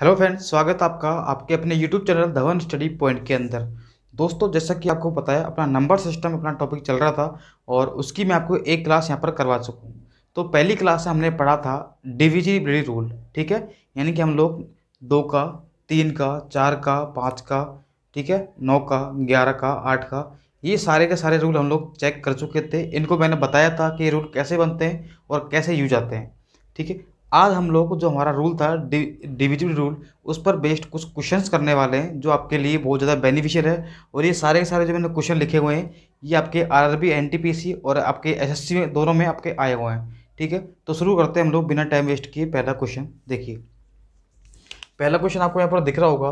hello friends स्वागत आपका आपके अपने YouTube channel Dhawan study point के अंदर दोस्तों जैसा कि आपको पता है अपना नंबर सिस्टम अपना टॉपिक चल रहा था और उसकी मैं आपको एक क्लास यहाँ पर करवा चुका तो पहली क्लास में हमने पढ़ा था डिविजिबिलिटी रूल ठीक है यानी कि हम लोग दो का तीन का चार का पाँच का ठीक है नौ का ग्यारह का आठ का ये सारे के सारे रूल हम लोग चेक कर चुके थे इनको मैंने बताया था कि ये रूल कैसे बनते हैं और कैसे यूज आते हैं ठीक है आज हम लोग जो हमारा रूल था डिविजिबल रूल उस पर बेस्ड कुछ क्वेश्चंस करने वाले हैं जो आपके लिए बहुत ज़्यादा बेनिफिशियल है और ये सारे के सारे जो मैंने क्वेश्चन लिखे हुए हैं ये आपके आरआरबी एनटीपीसी और आपके एसएससी में दोनों में आपके आए हुए हैं ठीक है तो शुरू करते हैं हम लोग बिना टाइम वेस्ट किए पहला क्वेश्चन देखिए पहला क्वेश्चन आपको यहाँ पर दिख रहा होगा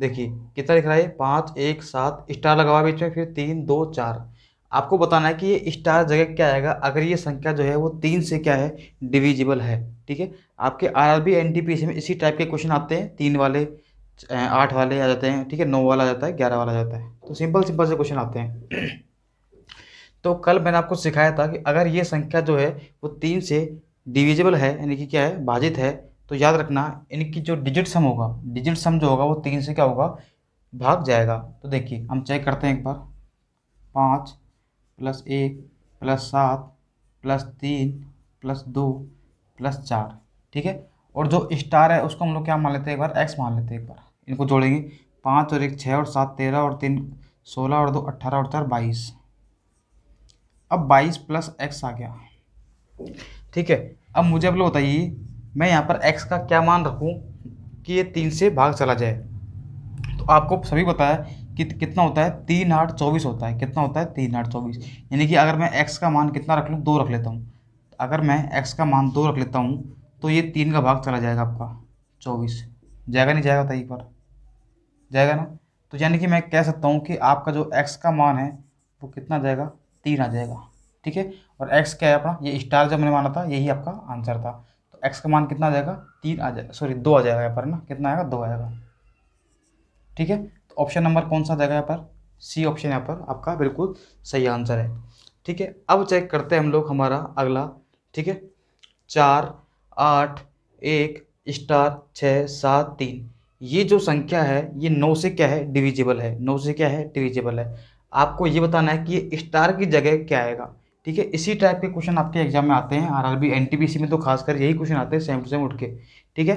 देखिए कितना दिख रहा है पाँच एक सात स्टार लगा हुआ बीच में फिर तीन दो चार आपको बताना है कि ये स्टार जगह क्या आएगा अगर ये संख्या जो है वो तीन से क्या है डिविजिबल है ठीक है आपके R R B N T P में इसी टाइप के क्वेश्चन आते हैं तीन वाले आठ वाले आ जाते हैं ठीक है नौ वाला आ जाता है ग्यारह वाला आ जाता है तो सिंपल सिंपल से क्वेश्चन आते हैं तो कल मैंने आपको सिखाया था कि अगर ये संख्या जो है वो तीन से डिविजिबल है यानी कि क्या है बाधित है तो याद रखना इनकी जो डिजिट सम होगा डिजिट सम जो होगा वो तीन से क्या होगा भाग जाएगा तो देखिए हम चेक करते हैं एक बार पाँच प्लस एक प्लस सात प्लस तीन प्लस दो प्लस चार ठीक है और जो स्टार है उसको हम लोग क्या मान लेते हैं एक बार एक्स मान लेते हैं एक बार इनको जोड़ेंगे पाँच और एक छः और सात तेरह और तीन सोलह और दो अट्ठारह और चार बाईस अब बाईस प्लस एक्स आ गया ठीक है अब मुझे अब लोग बताइए मैं यहाँ पर एक्स का क्या मान रखूँ कि ये तीन से भाग चला जाए तो आपको सभी बताया कित कितना होता है तीन आठ चौबीस होता है कितना होता है तीन आठ चौबीस यानी कि अगर मैं एक्स का मान कितना रख लूँ दो रख लेता हूँ अगर मैं एक्स का मान दो रख लेता हूँ तो ये तीन का भाग चला जाएगा आपका चौबीस जाएगा नहीं जाएगा बताइए एक बार जाएगा ना तो यानी कि मैं कह सकता हूँ कि आपका जो एक्स का मान है वो कितना जाएगा तीन आ जाएगा ठीक है और एक्स क्या है अपना ये स्टार जब मैंने माना था यही आपका आंसर था तो एक्स का मान कितना आ जाएगा तीन आ जाएगा सॉरी दो आ जाएगा यहाँ पर ना कितना आएगा दो आएगा ठीक है ऑप्शन नंबर कौन सा देगा यहाँ पर सी ऑप्शन यहाँ पर आपका बिल्कुल सही आंसर है ठीक है अब चेक करते हैं हम लोग हमारा अगला ठीक है चार आठ एक स्टार छः सात तीन ये जो संख्या है ये नौ से क्या है डिविजिबल है नौ से क्या है डिविजिबल है आपको ये बताना है कि ये स्टार की जगह क्या आएगा ठीक है इसी टाइप के क्वेश्चन आपके एग्जाम में आते हैं आरआरबी एनटीपीसी में तो खासकर यही क्वेश्चन आते हैं सेम टू सेम उठ के ठीक है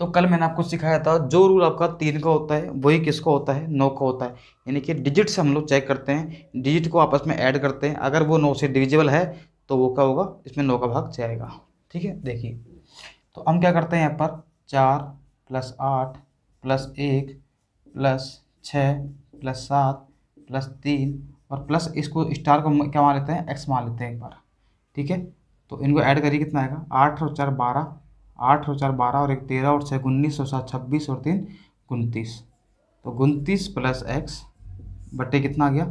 तो कल मैंने आपको सिखाया था जो रूल आपका तीन का होता है वही किसको होता है नौ का होता है यानी कि डिजिट से हम लोग चेक करते हैं डिजिट को आपस में ऐड करते हैं अगर वो नौ से डिविजिबल है तो वो क्या होगा इसमें नौ का भाग जाएगा ठीक है देखिए तो हम क्या करते हैं यहाँ पर चार प्लस आठ प्लस एक प्लस छः प्लस सात प्लस तीन और प्लस इसको स्टार को क्या मान लेते हैं एक्स मान लेते हैं एक बार ठीक है तो इनको ऐड करिए कितना आएगा आठ और चार बारह आठ और चार बारह और एक तेरह और छः उन्नीस और सात छब्बीस और तीन उनतीस तो उनतीस प्लस एक्स बट्टे कितना आ गया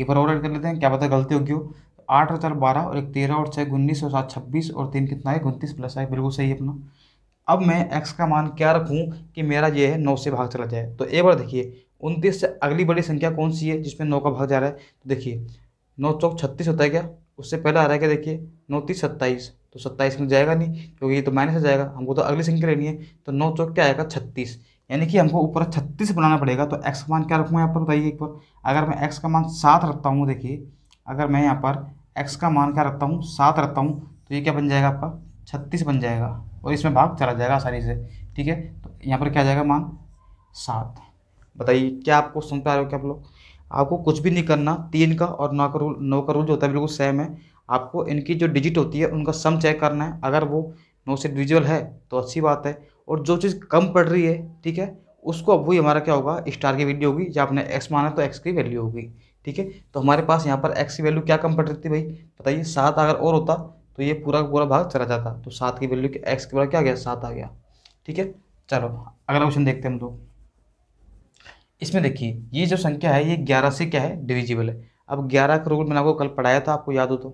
एक बार और ऐड कर लेते हैं क्या पता गलती होगी हो आठ और चार बारह और एक तेरह और छः उन्नीस और सात छब्बीस और तीन कितना है उनतीस प्लस एक्स बिल्कुल सही है अपना अब मैं एक्स का मान क्या रखूँ कि मेरा ये है नौ से भाग चला जाए तो एक बार देखिए उनतीस से अगली बड़ी संख्या कौन सी है जिसमें नौ का भाग जा रहा है तो देखिए नौ चौक छत्तीस होता है क्या उससे पहले आ रहा है क्या देखिए नौ तीस सत्ताईस तो सत्ताईस में जाएगा नहीं क्योंकि ये तो माइनस हो जाएगा हमको तो अगली संख्या लेनी है तो नौ चौक क्या आएगा छत्तीस यानी कि हमको ऊपर छत्तीस बनाना पड़ेगा तो एक्स का मान क्या रखूँगा यहाँ पर बताइए एक बार अगर मैं एक्स का मान सात रखता हूँ देखिए अगर मैं यहाँ पर एक्स का मान क्या रखता हूँ सात रखता हूँ तो ये क्या बन जाएगा आपका छत्तीस बन जाएगा और इसमें भाग चला जाएगा आसानी से ठीक है तो यहाँ पर क्या जाएगा मान सात बताइए क्या आपको सुन पा रहे हो क्या आप लोग आपको कुछ भी नहीं करना तीन का और नौ का रूल नौ का रूल जो होता है बिल्कुल सेम है आपको इनकी जो डिजिट होती है उनका सम चेक करना है अगर वो नौ से डिविजुअल है तो अच्छी बात है और जो चीज़ कम पड़ रही है ठीक है उसको अब वही हमारा क्या होगा स्टार की वैल्यू होगी या आपने एक्स माना तो एक्स की वैल्यू होगी ठीक है तो हमारे पास यहाँ पर एक्स की वैल्यू क्या कम पड़ रही थी भाई बताइए सात अगर और होता तो ये पूरा पूरा भाग चला जाता तो सात की वैल्यू एक्स के बराबर क्या गया सात आ गया ठीक है चलो अगला क्वेश्चन देखते हैं हम लोग इसमें देखिए ये जो संख्या है ये ग्यारह से क्या है डिविजिबल है अब ग्यारह करोड़ मैंने आपको कल पढ़ाया था आपको याद हो तो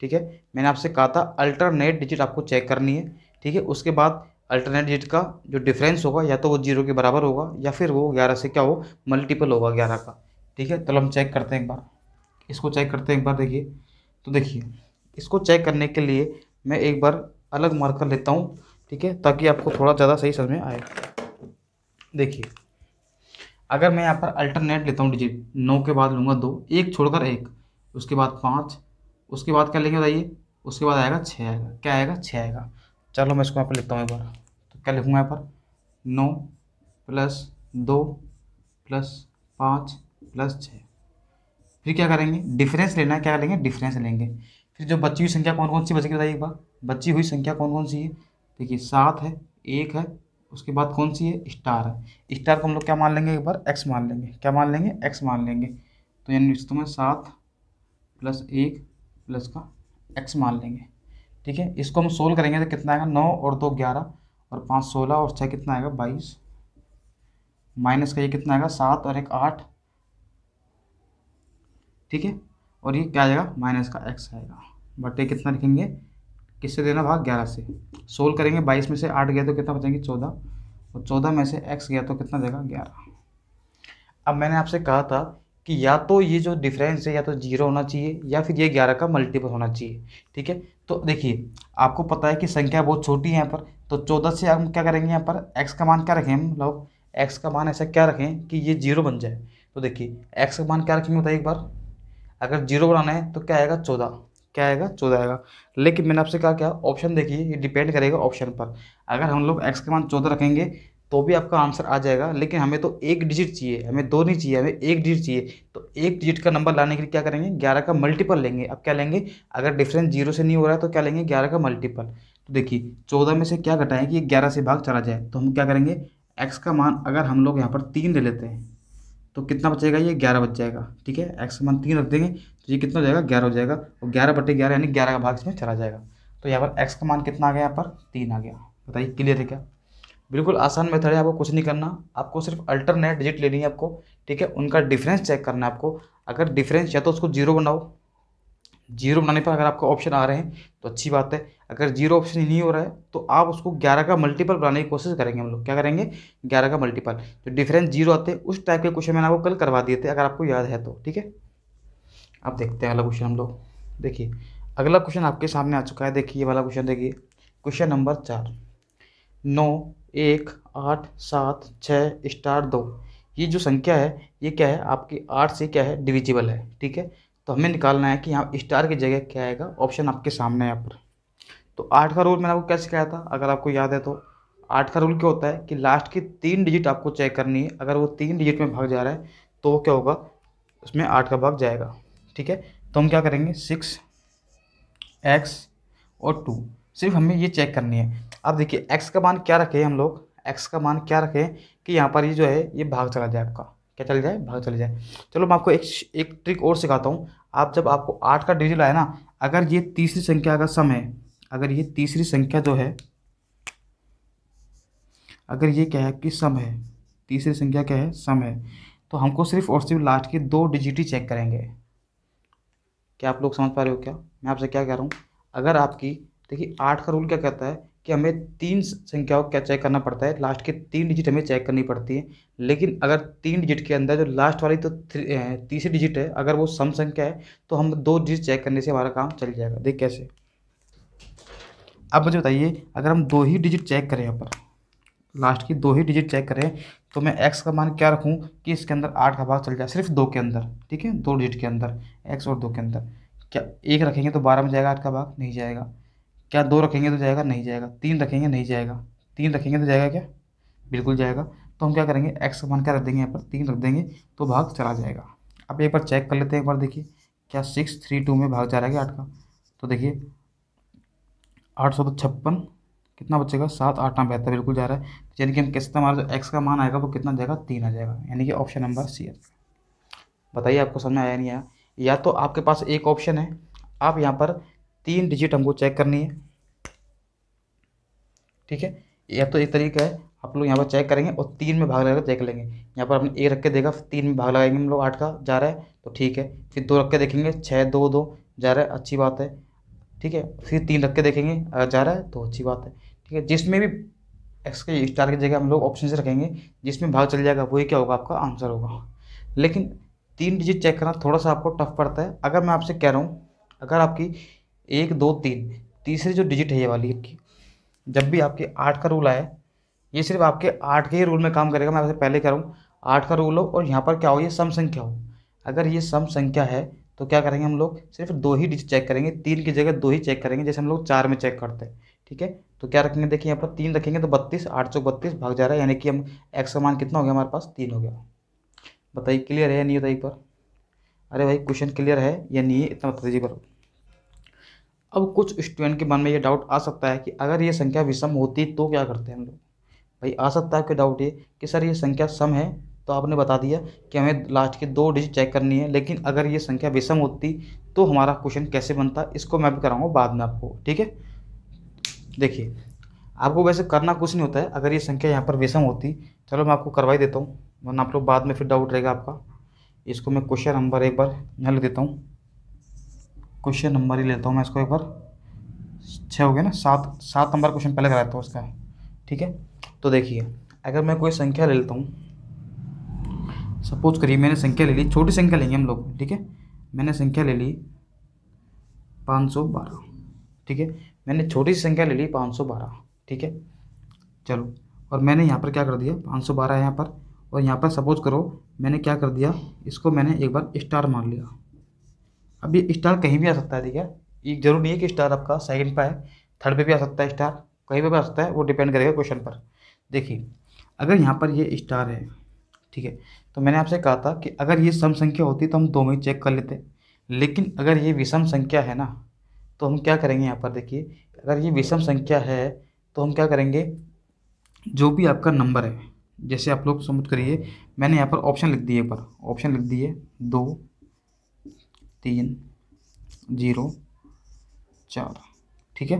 ठीक है मैंने आपसे कहा था अल्टरनेट डिजिट आपको चेक करनी है ठीक है उसके बाद अल्टरनेट डिजिट का जो डिफरेंस होगा या तो वो जीरो के बराबर होगा या फिर वो ग्यारह से क्या हो मल्टीपल होगा ग्यारह का ठीक है चलो हम चेक करते हैं एक बार इसको चेक करते हैं एक बार देखिए तो देखिए इसको चेक करने के लिए मैं एक बार अलग मार्कर लेता हूँ ठीक है ताकि आपको थोड़ा ज़्यादा सही समझ में आए देखिए अगर मैं यहाँ पर अल्टरनेट लेता हूँ डिजिट नौ के बाद लूँगा दो एक छोड़कर एक उसके बाद पाँच उसके बाद क्या लेंगे बताइए उसके बाद आएगा छः आएगा क्या आएगा छः आएगा चलो मैं इसको यहाँ पर लिखता हूँ एक बार तो क्या लिखूँगा यहाँ पर नौ प्लस दो प्लस पाँच प्लस छः फिर क्या करेंगे डिफरेंस लेना है क्या करेंगे डिफरेंस लेंगे फिर जो बची हुई संख्या कौन कौन सी बचेगी बताइए एक बार बची हुई संख्या कौन कौन सी है देखिए सात है एक है उसके बाद कौन सी है स्टार है स्टार को हम लोग क्या मान लेंगे एक बार एक्स मान लेंगे क्या मान लेंगे एक्स मान लेंगे तो यानी सात प्लस एक प्लस का एक्स मान लेंगे ठीक है इसको हम सोल्व करेंगे तो कितना आएगा नौ और दो ग्यारह और पाँच सोलह और छः कितना आएगा बाईस माइनस का ये कितना आएगा सात और एक आठ ठीक है और ये क्या आएगा माइनस का एक्स आएगा बटे कितना लिखेंगे किससे देना भाग ग्यारह से सोल्व करेंगे बाईस में से आठ गया तो कितना बचेंगे चौदह और चौदह में से एक्स गया तो कितना देगा ग्यारह अब मैंने आपसे कहा था कि या तो ये जो डिफरेंस है या तो जीरो होना चाहिए या फिर ये ग्यारह का मल्टीपल होना चाहिए ठीक है तो देखिए आपको पता है कि संख्या बहुत छोटी है यहाँ पर तो चौदह से हम क्या करेंगे यहाँ पर एक्स का मान क्या रखें हम लोग एक्स का मान ऐसा क्या रखें कि ये जीरो बन जाए तो देखिए एक्स का मान क्या रखेंगे बताइए एक बार अगर जीरो बनाना है तो क्या आएगा चौदह क्या आएगा चौदह आएगा लेकिन मैंने आपसे कहा क्या ऑप्शन देखिए ये डिपेंड करेगा ऑप्शन पर अगर हम लोग एक्स का मान चौदह रखेंगे तो भी आपका आंसर आ जाएगा लेकिन हमें तो एक डिजिट चाहिए हमें दो नहीं चाहिए हमें एक डिजिट चाहिए तो एक डिजिट का नंबर लाने के लिए क्या करेंगे ग्यारह का मल्टीपल लेंगे अब क्या लेंगे अगर डिफरेंस जीरो से नहीं हो रहा है तो क्या लेंगे ग्यारह का मल्टीपल तो देखिए चौदह में से क्या घटाएं कि ग्यारह से भाग चला जाए तो हम क्या करेंगे एक्स का मान अगर हम लोग यहाँ पर तीन ले लेते हैं तो कितना बचेगा ये ग्यारह बच जाएगा ठीक है एक्स का मान तीन रख देंगे तो ये कितना हो जाएगा ग्यारह हो जाएगा और ग्यारह बटे ग्यारह यानी ग्यारह का भाग इसमें चला जाएगा तो यहाँ पर एक्स का मान कितना आ गया यहाँ पर तीन आ गया बताइए क्लियर है क्या बिल्कुल आसान मेथड है आपको कुछ नहीं करना आपको सिर्फ अल्टरनेट डिजिट लेनी है आपको ठीक है उनका डिफरेंस चेक करना है आपको अगर डिफरेंस या तो उसको जीरो बनाओ जीरो बनाने पर अगर आपको ऑप्शन आ रहे हैं तो अच्छी बात है अगर जीरो ऑप्शन ही नहीं हो रहा है तो आप उसको ग्यारह का मल्टीपल बनाने की कोशिश करेंगे हम लोग क्या करेंगे ग्यारह का मल्टीपल जो डिफरेंस जीरो आते हैं उस टाइप के क्वेश्चन मैंने आपको कल करवा दिए थे अगर आपको याद है तो ठीक है अब देखते हैं अगला क्वेश्चन हम लोग देखिए अगला क्वेश्चन आपके सामने आ चुका है देखिए वाला क्वेश्चन देखिए क्वेश्चन नंबर चार नो एक आठ सात छः स्टार दो ये जो संख्या है ये क्या है आपकी आठ से क्या है डिविजिबल है ठीक है तो हमें निकालना है कि यहाँ स्टार की जगह क्या आएगा ऑप्शन आपके सामने यहाँ पर तो आठ का रूल मैंने आपको क्या सिखाया था अगर आपको याद है तो आठ का रूल क्या होता है कि लास्ट की तीन डिजिट आपको चेक करनी है अगर वो तीन डिजिट में भाग जा रहा है तो क्या होगा उसमें आठ का भाग जाएगा ठीक है तो हम क्या करेंगे सिक्स एक्स और टू सिर्फ हमें ये चेक करनी है अब देखिए एक्स का मान क्या रखें हम लोग एक्स का मान क्या रखें कि यहाँ पर ये जो है ये भाग चला जाए आपका क्या चल जाए भाग चले जाए चलो मैं आपको एक एक ट्रिक और सिखाता हूँ आप जब आपको आठ का डिजिट आए ना अगर ये तीसरी संख्या का सम है अगर ये तीसरी संख्या जो है अगर ये क्या है कि सम है तीसरी संख्या क्या है सम है तो हमको सिर्फ और सिर्फ लास्ट के दो डिजिट ही चेक करेंगे क्या आप लोग समझ पा रहे हो क्या मैं आपसे क्या कह रहा हूँ अगर आपकी देखिए आठ का रूल क्या कहता है कि हमें तीन संख्याओं का चेक करना पड़ता है लास्ट के तीन डिजिट हमें चेक करनी पड़ती है लेकिन अगर तीन डिजिट के अंदर जो लास्ट वाली तो तीसरी डिजिट है अगर वो सम संख्या है तो हम दो डिजिट चेक करने से हमारा काम चल जाएगा देख कैसे अब मुझे बताइए अगर हम दो ही डिजिट चेक करें यहाँ पर लास्ट की दो ही डिजिट चेक करें तो मैं एक्स का मान क्या रखूँ कि इसके अंदर आठ का भाग चल जाए सिर्फ दो के अंदर ठीक है दो डिजिट के अंदर एक्स और दो के अंदर क्या एक रखेंगे तो बारह में जाएगा आठ का भाग नहीं जाएगा क्या दो रखेंगे तो जाएगा नहीं जाएगा तीन रखेंगे नहीं जाएगा तीन रखेंगे तो जाएगा क्या बिल्कुल जाएगा तो हम क्या करेंगे एक्स का मान क्या रख देंगे यहाँ पर तीन रख देंगे तो भाग चला जाएगा अब एक बार चेक कर लेते हैं एक बार देखिए क्या सिक्स थ्री टू में भाग जा रहा है आठ का तो देखिए आठ सौ तो छप्पन कितना बचेगा सात आठ ना बेहतर बिल्कुल जा रहा है यानी कि हम किसका हमारा जो एक्स का मान आएगा वो कितना जाएगा तीन आ जाएगा यानी कि ऑप्शन नंबर सी है बताइए आपको समझ में आया नहीं आया या तो आपके पास एक ऑप्शन है आप यहाँ पर तीन डिजिट हमको चेक करनी है ठीक है यह तो एक तरीका है आप लोग यहाँ पर चेक करेंगे और तीन में भाग लगाकर चेक लेंगे यहाँ पर हमने एक रख के देखा तीन में भाग लगाएंगे हम लोग आठ का जा रहा है तो ठीक है फिर दो रख के देखेंगे छः दो दो जा रहा है अच्छी बात है ठीक है फिर तीन रख के देखेंगे अगर जा रहा है तो अच्छी बात है ठीक है जिसमें भी एक्स के स्टार की जगह हम लोग ऑप्शन से रखेंगे जिसमें भाग चल जाएगा वही क्या होगा आपका आंसर होगा लेकिन तीन डिजिट चेक करना थोड़ा सा आपको टफ पड़ता है अगर मैं आपसे कह रहा हूँ अगर आपकी एक दो तीन तीसरी जो डिजिट है ये वाली आपकी जब भी आपके आठ का रूल आए ये सिर्फ आपके आठ के ही रूल में काम करेगा मैं आपसे पहले कह रहा हूँ आठ का रूल हो और यहाँ पर क्या हो ये सम संख्या हो अगर ये सम संख्या है तो क्या करेंगे हम लोग सिर्फ दो ही डिजिट चेक करेंगे तीन की जगह दो ही चेक करेंगे जैसे हम लोग चार में चेक करते हैं ठीक है तो क्या रखेंगे देखिए यहाँ पर तीन रखेंगे तो बत्तीस आठ सौ बत्तीस भाग जा रहा है यानी कि हम एक्स का मान कितना हो गया हमारे पास तीन हो गया बताइए क्लियर है या नहीं बताइए पर अरे भाई क्वेश्चन क्लियर है या नहीं है इतना बता दीजिए करो अब कुछ स्टूडेंट के मन में ये डाउट आ सकता है कि अगर ये संख्या विषम होती तो क्या करते हैं हम लोग भाई आ सकता है आपके डाउट ये कि सर ये संख्या सम है तो आपने बता दिया कि हमें लास्ट की दो डिजिट चेक करनी है लेकिन अगर ये संख्या विषम होती तो हमारा क्वेश्चन कैसे बनता इसको मैं भी कराऊंगा बाद में आपको ठीक है देखिए आपको वैसे करना कुछ नहीं होता है अगर ये संख्या यहाँ पर विषम होती चलो मैं आपको करवाई देता हूँ वरना आप लोग बाद में फिर डाउट रहेगा आपका इसको मैं क्वेश्चन नंबर एक बार यहाँ लिख देता हूँ क्वेश्चन नंबर ही लेता हूँ मैं इसको एक बार छः हो गया ना सात सात नंबर क्वेश्चन पहले कराता हूँ उसका ठीक है तो देखिए अगर मैं कोई संख्या ले लेता हूँ सपोज करिए मैंने संख्या ले ली छोटी संख्या लेंगे हम लोग ठीक है मैंने संख्या ले ली पाँच सौ बारह ठीक है मैंने छोटी सी संख्या ले ली पाँच सौ बारह ठीक है चलो और मैंने यहाँ पर क्या कर दिया पाँच सौ बारह यहाँ पर और यहाँ पर सपोज करो मैंने क्या कर दिया इसको मैंने एक बार स्टार मार लिया अब ये स्टार कहीं भी आ सकता है ठीक है ये जरूर नहीं है कि स्टार आपका सेकंड पर है थर्ड पे भी आ सकता है स्टार कहीं पर भी आ सकता है वो डिपेंड करेगा क्वेश्चन पर देखिए अगर यहाँ पर ये स्टार है ठीक है तो मैंने आपसे कहा था कि अगर ये सम संख्या होती तो हम दो में चेक कर लेते लेकिन अगर ये विषम संख्या है ना तो हम क्या करेंगे यहाँ पर देखिए अगर ये विषम संख्या है तो हम क्या करेंगे जो भी आपका नंबर है जैसे आप लोग समझ करिए मैंने यहाँ पर ऑप्शन लिख दिए पर ऑप्शन लिख दिए दो तीन जीरो चार ठीक है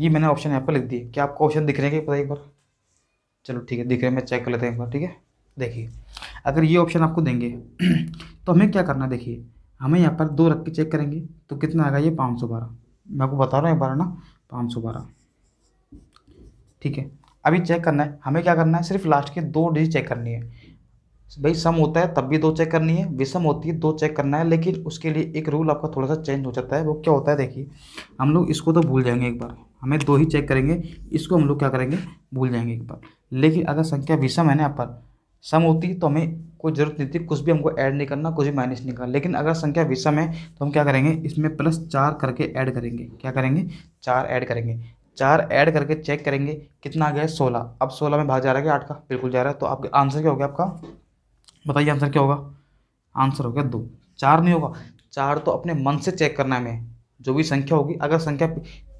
ये मैंने ऑप्शन यहाँ पर लिख दिए क्या आपको ऑप्शन दिख रहे हैं पता एक बार चलो ठीक है दिख रहे हैं मैं चेक कर लेते हैं एक बार ठीक है देखिए अगर ये ऑप्शन आपको देंगे तो हमें क्या करना देखिए हमें यहाँ पर दो रख के चेक करेंगे तो कितना आएगा ये पाँच सौ बारह मैं आपको बता रहा हूँ एक बार ना पाँच सौ बारह ठीक है अभी चेक करना है हमें क्या करना है सिर्फ लास्ट के दो डिजिट चेक करनी है भाई सम होता है तब भी दो चेक करनी है विषम होती है दो चेक करना है लेकिन उसके लिए एक रूल आपका थोड़ा सा चेंज हो जाता है वो क्या होता है देखिए हम लोग इसको तो भूल जाएंगे एक बार हमें दो ही चेक करेंगे इसको हम लोग क्या करेंगे भूल जाएंगे एक बार लेकिन अगर संख्या विषम है ना यहाँ पर सम होती तो हमें कोई ज़रूरत नहीं थी कुछ भी हमको ऐड नहीं करना कुछ भी माइनस नहीं करना लेकिन अगर संख्या विषम है तो हम क्या करेंगे इसमें प्लस चार करके ऐड करेंगे क्या करेंगे चार ऐड करेंगे चार ऐड करके चेक करेंगे कितना आ गया है सोलह अब सोलह में भाग जा रहा है आठ का बिल्कुल जा रहा है तो आपका आंसर क्या हो गया आपका बताइए आंसर क्या होगा आंसर हो गया दो चार नहीं होगा चार तो अपने मन से चेक करना है हमें जो भी संख्या होगी अगर संख्या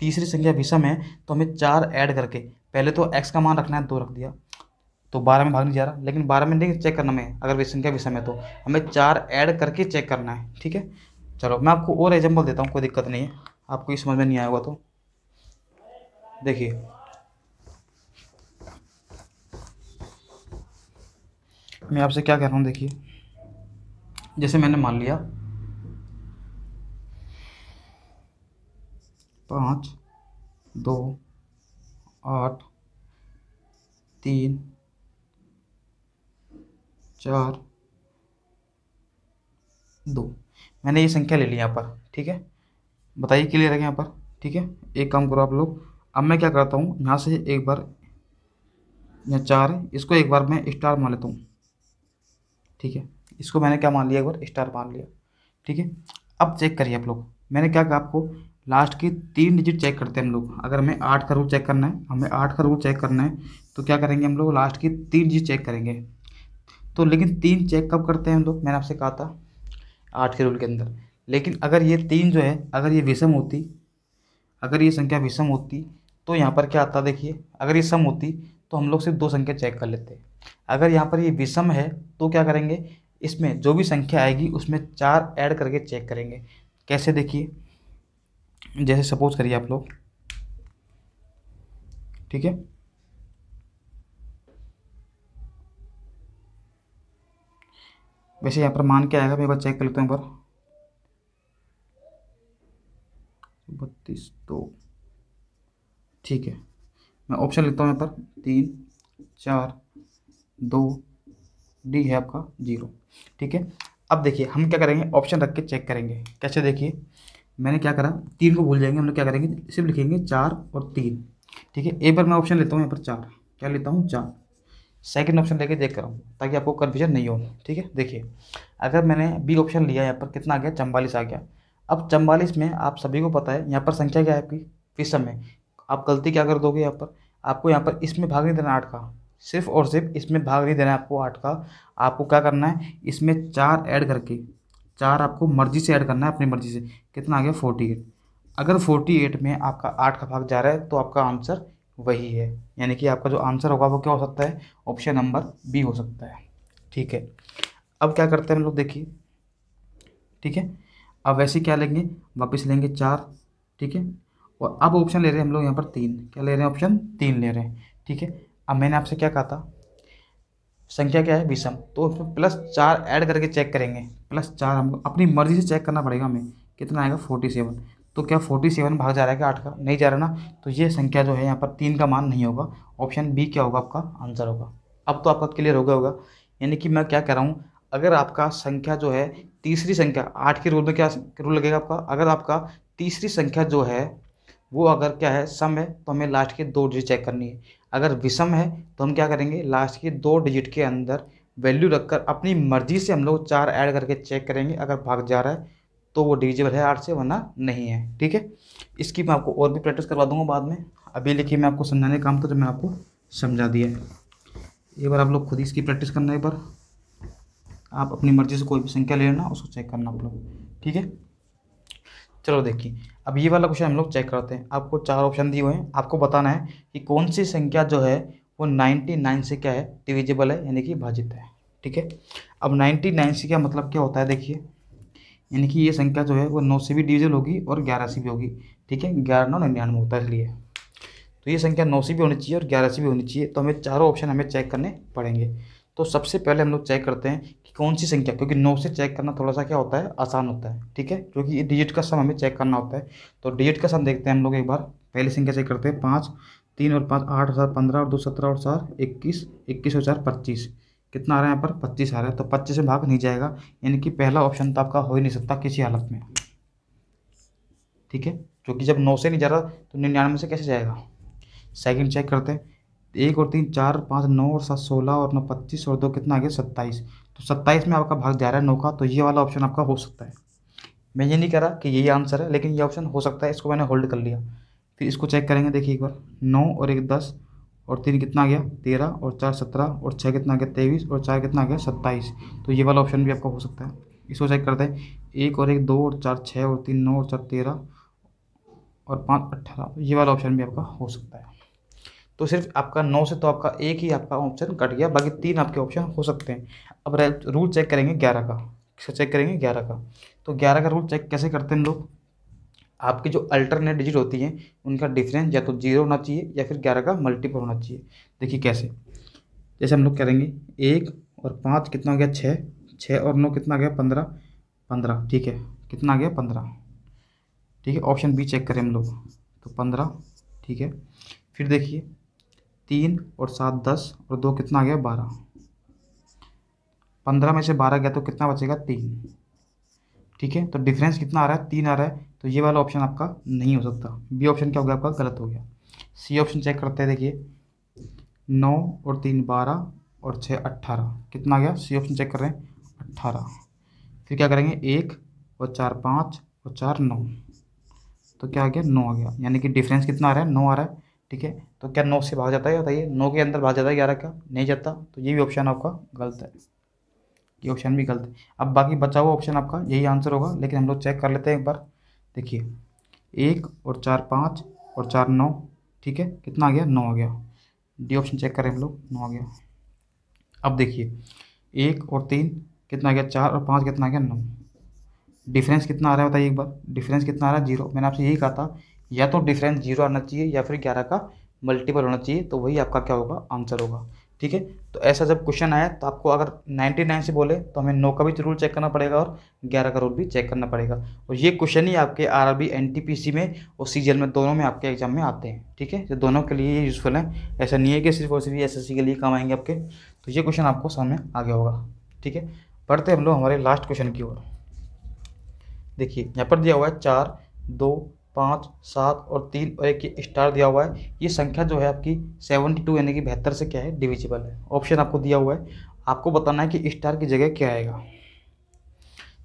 तीसरी संख्या विषम है तो हमें चार ऐड करके पहले तो एक्स का मान रखना है दो रख दिया तो बारह में भाग नहीं जा रहा लेकिन बारह में नहीं चेक करना में अगर संख्या विषम है तो हमें चार ऐड करके चेक करना है ठीक है चलो मैं आपको और एग्जाम्पल देता हूँ कोई दिक्कत नहीं है आपको ये समझ में नहीं आएगा तो देखिए मैं आपसे क्या कह रहा हूँ देखिए जैसे मैंने मान लिया पाँच दो आठ तीन चार दो मैंने ये संख्या ले ली यहाँ पर ठीक है बताइए क्लियर है यहाँ पर ठीक है एक काम करो आप लोग अब मैं क्या करता हूँ यहाँ से एक बार यहाँ चार इसको एक बार मैं स्टार मान लेता हूँ ठीक है इसको मैंने क्या मान लिया एक बार स्टार मान लिया ठीक है अब चेक करिए आप लोग मैंने क्या कहा आपको लास्ट की तीन डिजिट चेक करते हैं हम लोग अगर हमें आठ का रूल चेक करना है हमें आठ का रूल चेक करना है तो क्या करेंगे हम लोग लास्ट की तीन डिजिट चेक करेंगे तो लेकिन तीन चेक कब करते हैं हम लोग मैंने आपसे कहा था आठ के रूल के अंदर लेकिन अगर ये तीन जो है अगर ये विषम होती अगर ये संख्या विषम होती तो यहाँ पर क्या आता देखिए अगर ये सम होती तो हम लोग सिर्फ दो संख्या चेक कर लेते अगर यहाँ पर ये विषम है तो क्या करेंगे इसमें जो भी संख्या आएगी उसमें चार ऐड करके चेक करेंगे कैसे देखिए जैसे सपोज करिए आप लोग ठीक है वैसे यहाँ पर मान के आएगा मैं एक बार चेक कर लेता हूँ एक बार बत्तीस दो ठीक है मैं ऑप्शन लिखता हूँ यहाँ पर तीन चार दो डी है आपका जीरो ठीक है अब देखिए हम क्या करेंगे ऑप्शन रख के चेक करेंगे कैसे देखिए मैंने क्या करा तीन को भूल जाएंगे हम लोग क्या करेंगे सिर्फ लिखेंगे चार और तीन ठीक है एक बार मैं ऑप्शन लेता हूँ यहाँ पर चार क्या लेता हूँ चार सेकेंड ऑप्शन लेके देख कर रहा हूँ ताकि आपको कन्फ्यूजन नहीं हो ठीक है देखिए अगर मैंने बी ऑप्शन लिया यहाँ पर कितना आ गया चम्बालीस आ गया अब चम्बालीस में आप सभी को पता है यहाँ पर संख्या क्या है आपकी विषम समय आप गलती क्या कर दोगे यहाँ पर आपको यहाँ पर इसमें भाग नहीं देना आठ का सिर्फ और सिर्फ इसमें भाग नहीं देना है आपको आठ का आपको क्या करना है इसमें चार ऐड करके चार आपको मर्जी से ऐड करना है अपनी मर्जी से कितना आ गया फोर्टी एट अगर फोर्टी एट में आपका आठ का भाग जा रहा है तो आपका आंसर वही है यानी कि आपका जो आंसर होगा वो क्या हो सकता है ऑप्शन नंबर बी हो सकता है ठीक है अब क्या करते हैं हम लोग देखिए ठीक है अब वैसे क्या लेंगे वापस लेंगे चार ठीक है और अब ऑप्शन ले रहे हैं हम लोग यहाँ पर तीन क्या ले रहे हैं ऑप्शन तीन ले रहे हैं ठीक है अब मैंने आपसे क्या कहा था संख्या क्या है विषम तो उसमें प्लस चार ऐड करके चेक करेंगे प्लस चार हमको अपनी मर्जी से चेक करना पड़ेगा हमें कितना आएगा फोर्टी सेवन तो क्या फोर्टी सेवन भाग जा रहा है क्या आठ का नहीं जा रहा ना तो ये संख्या जो है यहाँ पर तीन का मान नहीं होगा ऑप्शन बी क्या होगा आपका आंसर होगा अब तो आपका क्लियर हो गया होगा यानी कि मैं क्या कह रहा हूँ अगर आपका संख्या जो है तीसरी संख्या आठ के रूल में क्या रूल लगेगा आपका अगर आपका तीसरी संख्या जो है वो अगर क्या है सम है तो हमें लास्ट की दो डिजिट चेक करनी है अगर विषम है तो हम क्या करेंगे लास्ट की दो डिजिट के अंदर वैल्यू रखकर अपनी मर्जी से हम लोग चार ऐड करके चेक करेंगे अगर भाग जा रहा है तो वो डिविजिबल है आठ से वरना नहीं है ठीक है इसकी मैं आपको और भी प्रैक्टिस करवा दूंगा बाद में अभी लिखिए मैं आपको समझाने काम तो मैं आपको समझा दिया है एक बार आप लोग खुद ही इसकी प्रैक्टिस करना एक बार आप अपनी मर्जी से कोई भी संख्या ले लेना उसको चेक करना आप लोग ठीक है चलो देखिए अब ये वाला क्वेश्चन हम लोग चेक करते हैं आपको चार ऑप्शन दिए हुए हैं आपको बताना है कि कौन सी संख्या जो है वो नाइन्टी नाइन से क्या है डिविजिबल है यानी कि भाजित है ठीक है अब नाइन्टी नाइन से क्या मतलब क्या होता है देखिए यानी कि ये संख्या जो है वो नौ से भी डिविजिबल होगी और ग्यारह से भी होगी ठीक है ग्यारह नौ निन्यानवे होता है इसलिए तो ये संख्या नौ से भी होनी चाहिए और ग्यारह से भी होनी चाहिए तो हमें चारों ऑप्शन हमें चेक करने पड़ेंगे तो सबसे पहले हम लोग चेक करते हैं कि कौन सी संख्या क्योंकि नौ से चेक करना थोड़ा सा क्या होता है आसान होता है ठीक है क्योंकि डिजिट का सम हमें चेक करना होता है तो डिजिट का सम देखते हैं हम लोग एक बार पहली संख्या चेक करते हैं पाँच तीन और पाँच आठ हज़ार पंद्रह और दो सत्रह और चार इक्कीस इक्कीस और चार पच्चीस कितना आ रहा है यहाँ पर पच्चीस आ रहा है तो पच्चीस में भाग नहीं जाएगा यानी कि पहला ऑप्शन तो आपका हो ही नहीं सकता किसी हालत में ठीक है क्योंकि जब नौ से नहीं जा रहा तो निन्यानवे से कैसे जाएगा सेकंड चेक करते हैं एक और तीन चार पाँच नौ और सात सोलह और नौ पच्चीस और दो कितना आ गया सत्ताईस तो सत्ताईस में आपका भाग जा रहा है नौ का तो ये वाला ऑप्शन आपका हो सकता है मैं ये नहीं कह रहा कि यही आंसर है लेकिन ये ऑप्शन हो सकता है इसको मैंने होल्ड कर लिया फिर इसको चेक करेंगे देखिए एक बार नौ और एक दस और तीन कितना आ गया तेरह और चार सत्रह और छः कितना आ गया तेईस और चार कितना आ गया सत्ताईस तो ये वाला ऑप्शन भी आपका हो सकता है इसको चेक करते हैं एक और एक दो और चार छः और तीन नौ और चार तेरह और पाँच अट्ठारह ये वाला ऑप्शन भी आपका हो सकता है तो सिर्फ आपका नौ से तो आपका एक ही आपका ऑप्शन कट गया बाकी तीन आपके ऑप्शन हो सकते हैं अब रूल चेक करेंगे ग्यारह का चेक करेंगे ग्यारह का तो ग्यारह का रूल चेक कैसे करते हैं लोग आपकी जो अल्टरनेट डिजिट होती है उनका डिफरेंस या तो जीरो होना चाहिए या फिर ग्यारह का मल्टीपल होना चाहिए देखिए कैसे जैसे हम लोग करेंगे एक और पाँच कितना हो गया छः छः और नौ कितना गया पंद्रह पंद्रह ठीक है कितना गया पंद्रह ठीक है ऑप्शन बी चेक करें हम लोग तो पंद्रह ठीक है फिर देखिए तीन और सात दस और दो कितना आ गया बारह पंद्रह में से बारह गया तो कितना बचेगा तीन ठीक है तो डिफरेंस कितना आ रहा है तीन आ रहा है तो ये वाला ऑप्शन आपका नहीं हो सकता बी ऑप्शन क्या हो गया आपका गलत हो गया सी ऑप्शन चेक करते हैं देखिए नौ और तीन बारह और छः अट्ठारह कितना आ गया सी ऑप्शन चेक कर रहे हैं अट्ठारह फिर क्या करेंगे एक और चार पाँच और चार नौ तो क्या आ गया नौ आ गया यानी कि डिफरेंस कितना आ रहा है नौ आ रहा है ठीक है तो क्या नौ से भाग जाता है बताइए नौ के अंदर भाग जाता है ग्यारह का नहीं जाता तो ये भी ऑप्शन आपका गलत है ये ऑप्शन भी गलत है अब बाकी बचा हुआ ऑप्शन आपका यही आंसर होगा लेकिन हम लोग चेक कर लेते हैं एक बार देखिए एक और चार पाँच और चार नौ ठीक है कितना आ गया नौ आ गया डी ऑप्शन चेक करें हम लोग नौ आ गया अब देखिए एक और तीन कितना आ गया चार और पाँच कितना आ गया नौ डिफरेंस कितना आ रहा है बताइए एक बार डिफरेंस कितना आ रहा है जीरो मैंने आपसे यही कहा था या तो डिफरेंस जीरो आना चाहिए या फिर ग्यारह का मल्टीपल होना चाहिए तो वही आपका क्या होगा आंसर होगा ठीक है तो ऐसा जब क्वेश्चन आया तो आपको अगर 99 से बोले तो हमें नौ का भी रूल चेक करना पड़ेगा और 11 का रूल भी चेक करना पड़ेगा और ये क्वेश्चन ही आपके आरआरबी एनटीपीसी में और सीजीएल में दोनों में आपके एग्जाम में आते हैं ठीक है जो तो दोनों के लिए ये यूज़फुल है ऐसा नहीं है कि सिर्फ और सिर्फ सी के लिए काम आएंगे आपके तो ये क्वेश्चन आपको सामने आ गया होगा ठीक है पढ़ते हम लोग हमारे लास्ट क्वेश्चन की ओर देखिए यहाँ पर दिया हुआ है चार दो पाँच सात और तीन और एक स्टार दिया हुआ है ये संख्या जो है आपकी सेवेंटी टू यानी कि बेहतर से क्या है डिविजिबल है ऑप्शन आपको दिया हुआ है आपको बताना है कि स्टार की जगह क्या आएगा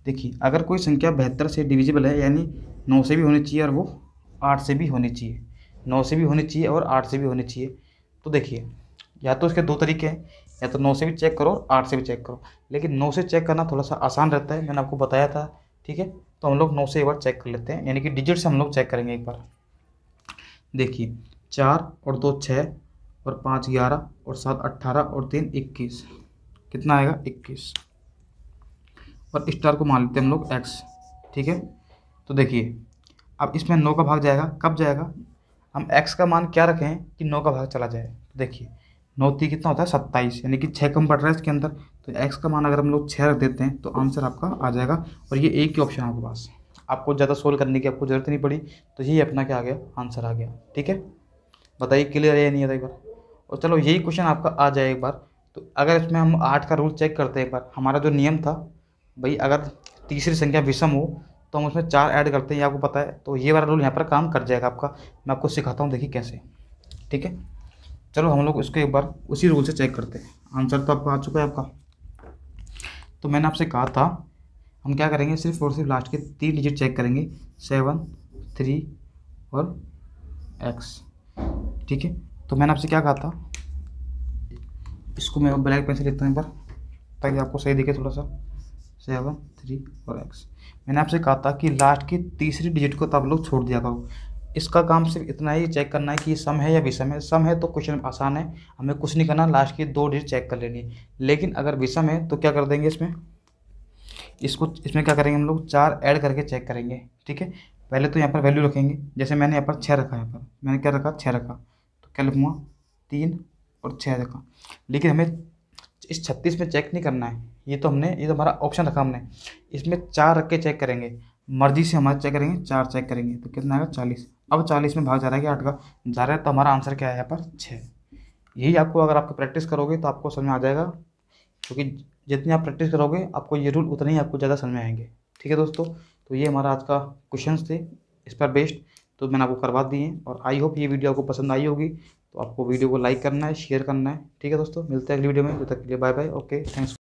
देखिए अगर कोई संख्या बेहतर से डिविजिबल है यानी नौ से भी होनी चाहिए और वो आठ से भी होनी चाहिए नौ से भी होनी चाहिए और आठ से भी होनी चाहिए तो देखिए या तो इसके दो तरीके हैं या तो नौ से भी चेक करो और आठ से भी चेक करो लेकिन नौ से चेक करना थोड़ा सा आसान रहता है मैंने आपको बताया था ठीक है तो हम लोग नौ से एक बार चेक कर लेते हैं यानी कि डिजिट से हम लोग चेक करेंगे एक बार देखिए चार और दो छः और पाँच ग्यारह और सात अट्ठारह और तीन इक्कीस कितना आएगा इक्कीस और स्टार को मान लेते हैं हम लोग एक्स ठीक है तो देखिए अब इसमें नौ का भाग जाएगा कब जाएगा हम एक्स का मान क्या रखें कि नौ का भाग चला जाए देखिए नौ ती कितना होता है सत्ताईस यानी कि छः कम पड़ रहा है इसके अंदर तो एक्स का मान अगर हम लोग छः रख देते हैं तो आंसर आपका आ जाएगा और ये एक ही ऑप्शन आपके पास आपको ज़्यादा सोल्व करने की आपको ज़रूरत नहीं पड़ी तो यही अपना क्या आ गया आंसर आ गया ठीक है बताइए क्लियर है या नहीं आता एक बार और चलो यही क्वेश्चन आपका आ जाए एक बार तो अगर इसमें हम आठ का रूल चेक करते हैं एक बार हमारा जो नियम था भाई अगर तीसरी संख्या विषम हो तो हम उसमें चार ऐड करते हैं ये आपको पता है तो ये वाला रूल यहाँ पर काम कर जाएगा आपका मैं आपको सिखाता हूँ देखिए कैसे ठीक है चलो हम लोग इसको एक बार उसी रूल से चेक करते हैं आंसर तो आपका आ चुका है आपका तो मैंने आपसे कहा था हम क्या करेंगे सिर्फ और सिर्फ लास्ट के तीन डिजिट चेक करेंगे सेवन थ्री और एक्स ठीक है तो मैंने आपसे क्या कहा था इसको मैं ब्लैक पेंसिल से लेता हूँ एक बार ताकि आपको सही दिखे थोड़ा सा सेवन थ्री और एक्स मैंने आपसे कहा था कि लास्ट के तीसरी डिजिट को तो आप लोग छोड़ दिया करो इसका काम सिर्फ इतना ही चेक करना है कि सम है या विषम है सम है तो क्वेश्चन आसान है हमें कुछ नहीं करना लास्ट की दो डिजिट चेक कर लेनी है लेकिन अगर विषम है तो क्या कर देंगे इसमें इसको इसमें क्या करेंगे हम लोग चार ऐड करके चेक करेंगे ठीक है पहले तो यहाँ पर वैल्यू रखेंगे जैसे मैंने यहाँ पर छः रखा यहाँ पर मैंने क्या रखा छः रखा तो क्या लिखूँगा तीन और छः रखा लेकिन हमें इस छत्तीस में चेक नहीं करना है ये तो हमने ये तो हमारा ऑप्शन रखा हमने इसमें चार रख के चेक करेंगे मर्जी से हमारा चेक करेंगे चार चेक करेंगे तो कितना आएगा चालीस अब चालीस में भाग जा रहा है कि आठ का जा रहा है तो हमारा आंसर क्या है यहाँ पर छः यही आपको अगर आपको प्रैक्टिस करोगे तो आपको समझ में आ जाएगा क्योंकि जितनी आप प्रैक्टिस करोगे आपको ये रूल उतने ही आपको ज़्यादा समझ में आएंगे ठीक है दोस्तों तो ये हमारा आज का क्वेश्चन थे इस पर बेस्ड तो मैंने आपको करवा दिए और आई होप ये वीडियो आपको पसंद आई होगी तो आपको वीडियो को लाइक करना है शेयर करना है ठीक है दोस्तों मिलते हैं अगली वीडियो में तब तक के लिए बाय बाय ओके थैंक्स